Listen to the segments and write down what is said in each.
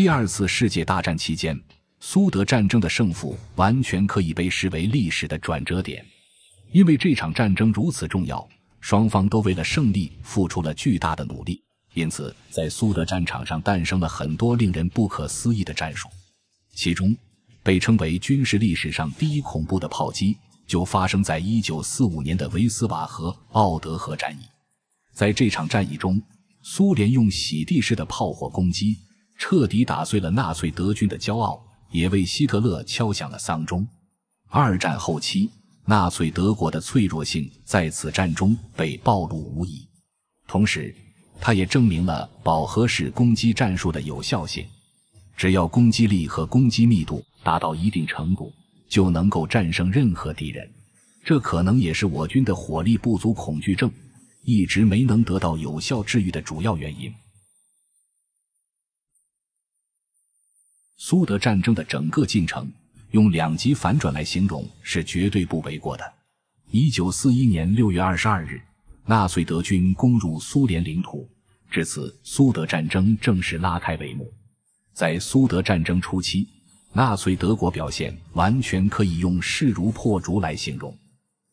第二次世界大战期间，苏德战争的胜负完全可以被视为历史的转折点，因为这场战争如此重要，双方都为了胜利付出了巨大的努力。因此，在苏德战场上诞生了很多令人不可思议的战术，其中被称为军事历史上第一恐怖的炮击就发生在一九四五年的维斯瓦河、奥德河战役。在这场战役中，苏联用洗地式的炮火攻击。彻底打碎了纳粹德军的骄傲，也为希特勒敲响了丧钟。二战后期，纳粹德国的脆弱性在此战中被暴露无遗。同时，它也证明了饱和式攻击战术的有效性。只要攻击力和攻击密度达到一定程度，就能够战胜任何敌人。这可能也是我军的火力不足恐惧症一直没能得到有效治愈的主要原因。苏德战争的整个进程，用两极反转来形容是绝对不为过的。一九四一年六月二十二日，纳粹德军攻入苏联领土，至此苏德战争正式拉开帷幕。在苏德战争初期，纳粹德国表现完全可以用势如破竹来形容。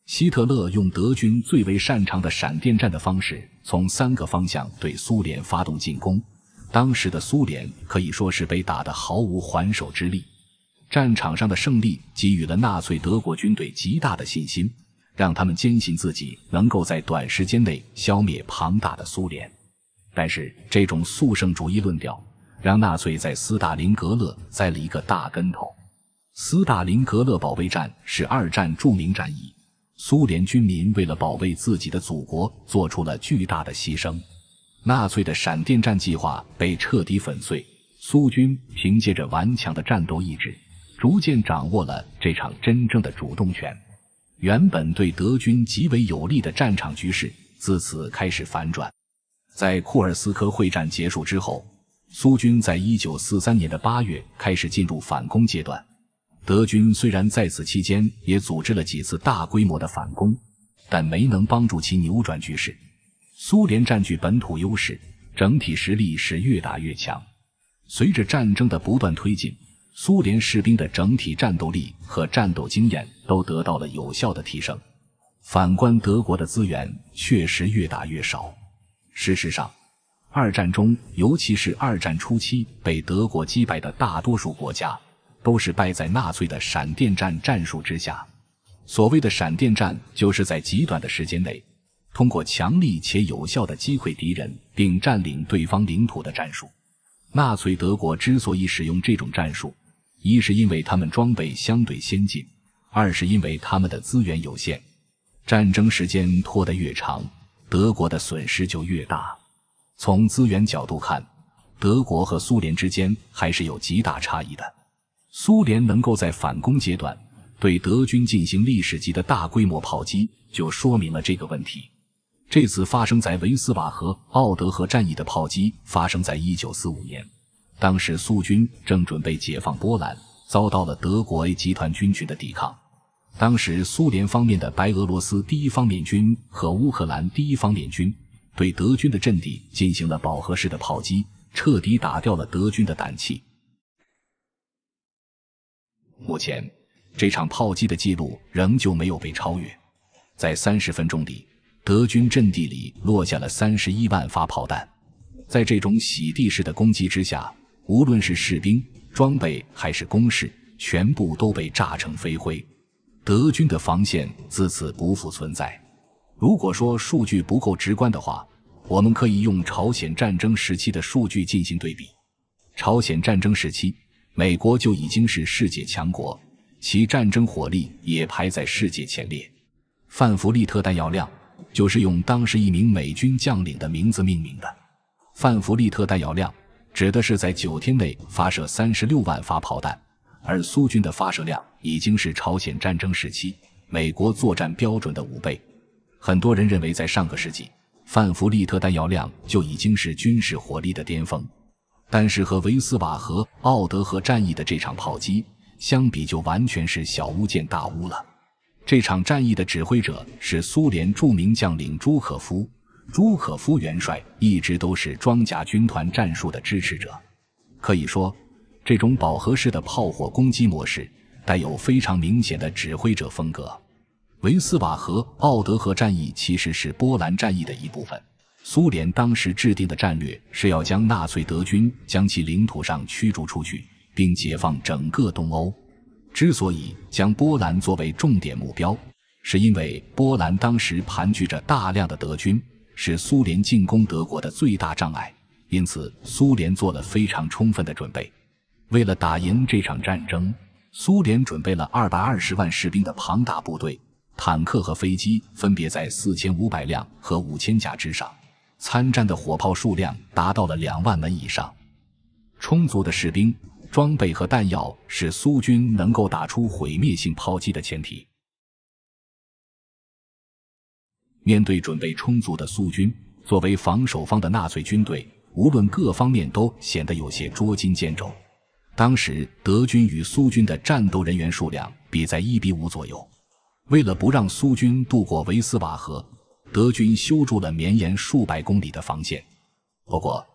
希特勒用德军最为擅长的闪电战的方式，从三个方向对苏联发动进攻。当时的苏联可以说是被打得毫无还手之力，战场上的胜利给予了纳粹德国军队极大的信心，让他们坚信自己能够在短时间内消灭庞大的苏联。但是，这种速胜主义论调让纳粹在斯大林格勒栽了一个大跟头。斯大林格勒保卫战是二战著名战役，苏联军民为了保卫自己的祖国，做出了巨大的牺牲。纳粹的闪电战计划被彻底粉碎，苏军凭借着顽强的战斗意志，逐渐掌握了这场真正的主动权。原本对德军极为有利的战场局势，自此开始反转。在库尔斯克会战结束之后，苏军在一九四三年的八月开始进入反攻阶段。德军虽然在此期间也组织了几次大规模的反攻，但没能帮助其扭转局势。苏联占据本土优势，整体实力是越打越强。随着战争的不断推进，苏联士兵的整体战斗力和战斗经验都得到了有效的提升。反观德国的资源，确实越打越少。事实上，二战中，尤其是二战初期被德国击败的大多数国家，都是败在纳粹的闪电战战术之下。所谓的闪电战，就是在极短的时间内。通过强力且有效的击溃敌人并占领对方领土的战术，纳粹德国之所以使用这种战术，一是因为他们装备相对先进，二是因为他们的资源有限。战争时间拖得越长，德国的损失就越大。从资源角度看，德国和苏联之间还是有极大差异的。苏联能够在反攻阶段对德军进行历史级的大规模炮击，就说明了这个问题。这次发生在维斯瓦河、奥德河战役的炮击发生在一九四五年，当时苏军正准备解放波兰，遭到了德国 A 集团军群的抵抗。当时苏联方面的白俄罗斯第一方面军和乌克兰第一方面军对德军的阵地进行了饱和式的炮击，彻底打掉了德军的胆气。目前，这场炮击的记录仍旧没有被超越，在三十分钟里。德军阵地里落下了三十一万发炮弹，在这种洗地式的攻击之下，无论是士兵、装备还是工事，全部都被炸成飞灰。德军的防线自此不复存在。如果说数据不够直观的话，我们可以用朝鲜战争时期的数据进行对比。朝鲜战争时期，美国就已经是世界强国，其战争火力也排在世界前列。范弗利特弹药量。就是用当时一名美军将领的名字命名的。范弗利特弹药量指的是在九天内发射三十六万发炮弹，而苏军的发射量已经是朝鲜战争时期美国作战标准的五倍。很多人认为，在上个世纪，范弗利特弹药量就已经是军事火力的巅峰，但是和维斯瓦河、奥德河战役的这场炮击相比，就完全是小巫见大巫了。这场战役的指挥者是苏联著名将领朱可夫。朱可夫元帅一直都是装甲军团战术的支持者，可以说，这种饱和式的炮火攻击模式带有非常明显的指挥者风格。维斯瓦河、奥德河战役其实是波兰战役的一部分。苏联当时制定的战略是要将纳粹德军将其领土上驱逐出去，并解放整个东欧。之所以将波兰作为重点目标，是因为波兰当时盘踞着大量的德军，是苏联进攻德国的最大障碍。因此，苏联做了非常充分的准备。为了打赢这场战争，苏联准备了二百二十万士兵的庞大部队，坦克和飞机分别在四千五百辆和五千架之上，参战的火炮数量达到了两万门以上。充足的士兵。装备和弹药是苏军能够打出毁灭性炮击的前提。面对准备充足的苏军，作为防守方的纳粹军队，无论各方面都显得有些捉襟见肘。当时德军与苏军的战斗人员数量比在一比五左右。为了不让苏军渡过维斯瓦河，德军修筑了绵延数百公里的防线。不过，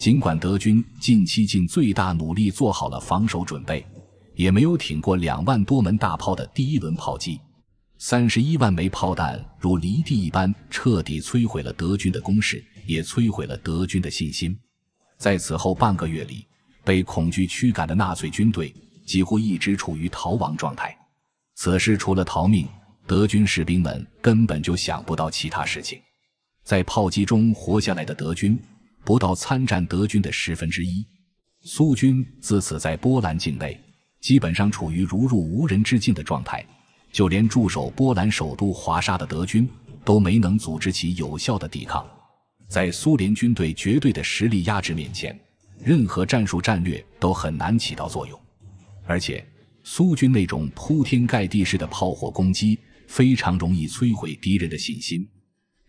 尽管德军近期尽最大努力做好了防守准备，也没有挺过两万多门大炮的第一轮炮击。三十一万枚炮弹如离地一般，彻底摧毁了德军的攻势，也摧毁了德军的信心。在此后半个月里，被恐惧驱赶的纳粹军队几乎一直处于逃亡状态。此时，除了逃命，德军士兵们根本就想不到其他事情。在炮击中活下来的德军。不到参战德军的十分之一，苏军自此在波兰境内基本上处于如入无人之境的状态，就连驻守波兰首都华沙的德军都没能组织起有效的抵抗。在苏联军队绝对的实力压制面前，任何战术战略都很难起到作用。而且，苏军那种铺天盖地式的炮火攻击，非常容易摧毁敌人的信心。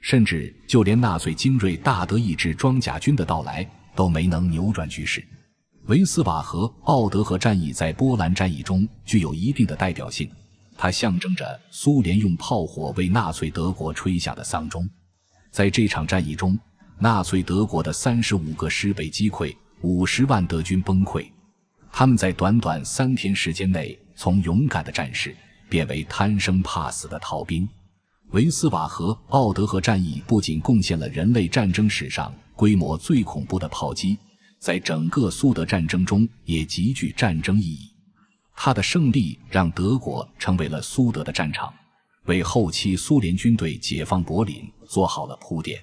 甚至就连纳粹精锐大德意志装甲军的到来都没能扭转局势。维斯瓦和奥德河战役在波兰战役中具有一定的代表性，它象征着苏联用炮火为纳粹德国吹下的丧钟。在这场战役中，纳粹德国的三十五个师被击溃，五十万德军崩溃。他们在短短三天时间内，从勇敢的战士变为贪生怕死的逃兵。维斯瓦河、奥德河战役不仅贡献了人类战争史上规模最恐怖的炮击，在整个苏德战争中也极具战争意义。他的胜利让德国成为了苏德的战场，为后期苏联军队解放柏林做好了铺垫。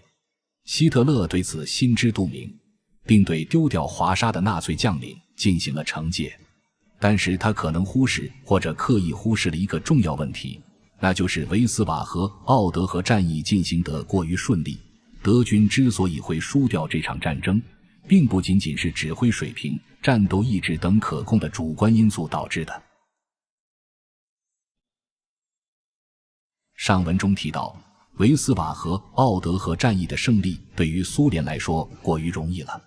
希特勒对此心知肚明，并对丢掉华沙的纳粹将领进行了惩戒，但是他可能忽视或者刻意忽视了一个重要问题。那就是维斯瓦和奥德河战役进行的过于顺利。德军之所以会输掉这场战争，并不仅仅是指挥水平、战斗意志等可控的主观因素导致的。上文中提到，维斯瓦和奥德河战役的胜利对于苏联来说过于容易了，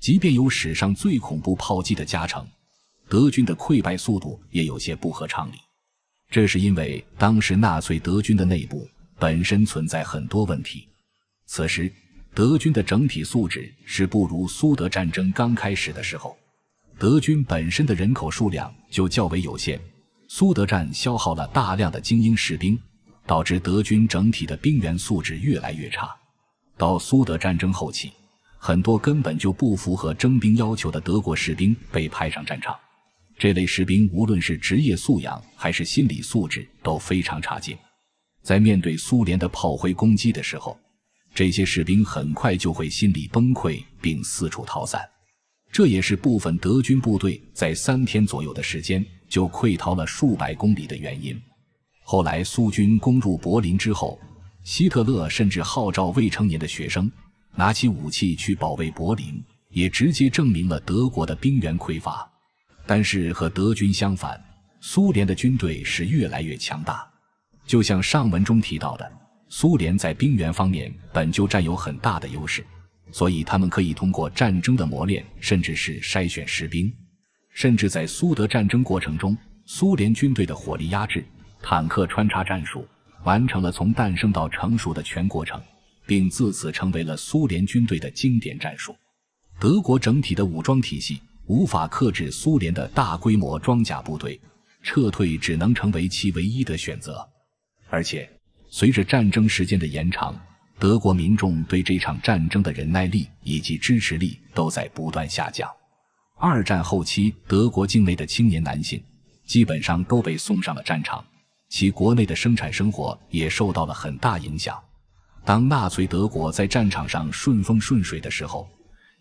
即便有史上最恐怖炮击的加成，德军的溃败速度也有些不合常理。这是因为当时纳粹德军的内部本身存在很多问题。此时，德军的整体素质是不如苏德战争刚开始的时候。德军本身的人口数量就较为有限，苏德战消耗了大量的精英士兵，导致德军整体的兵员素质越来越差。到苏德战争后期，很多根本就不符合征兵要求的德国士兵被派上战场。这类士兵无论是职业素养还是心理素质都非常差劲，在面对苏联的炮灰攻击的时候，这些士兵很快就会心理崩溃并四处逃散，这也是部分德军部队在三天左右的时间就溃逃了数百公里的原因。后来苏军攻入柏林之后，希特勒甚至号召未成年的学生拿起武器去保卫柏林，也直接证明了德国的兵员匮乏。但是和德军相反，苏联的军队是越来越强大。就像上文中提到的，苏联在兵源方面本就占有很大的优势，所以他们可以通过战争的磨练，甚至是筛选士兵。甚至在苏德战争过程中，苏联军队的火力压制、坦克穿插战术，完成了从诞生到成熟的全过程，并自此成为了苏联军队的经典战术。德国整体的武装体系。无法克制苏联的大规模装甲部队，撤退只能成为其唯一的选择。而且，随着战争时间的延长，德国民众对这场战争的忍耐力以及支持力都在不断下降。二战后期，德国境内的青年男性基本上都被送上了战场，其国内的生产生活也受到了很大影响。当纳粹德国在战场上顺风顺水的时候，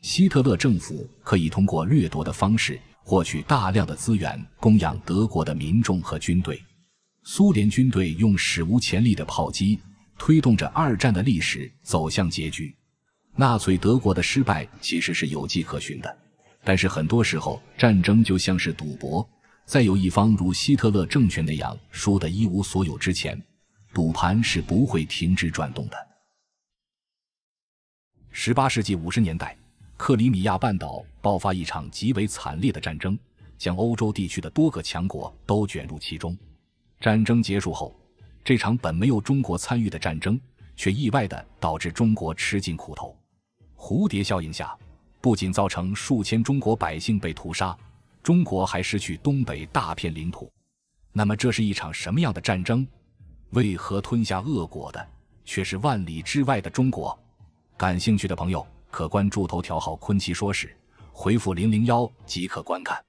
希特勒政府可以通过掠夺的方式获取大量的资源，供养德国的民众和军队。苏联军队用史无前例的炮击，推动着二战的历史走向结局。纳粹德国的失败其实是有迹可循的，但是很多时候战争就像是赌博，在有一方如希特勒政权那样输得一无所有之前，赌盘是不会停止转动的。十八世纪五十年代。克里米亚半岛爆发一场极为惨烈的战争，将欧洲地区的多个强国都卷入其中。战争结束后，这场本没有中国参与的战争，却意外的导致中国吃尽苦头。蝴蝶效应下，不仅造成数千中国百姓被屠杀，中国还失去东北大片领土。那么，这是一场什么样的战争？为何吞下恶果的却是万里之外的中国？感兴趣的朋友。可关注头条号“昆奇说史”，回复“零零幺”即可观看。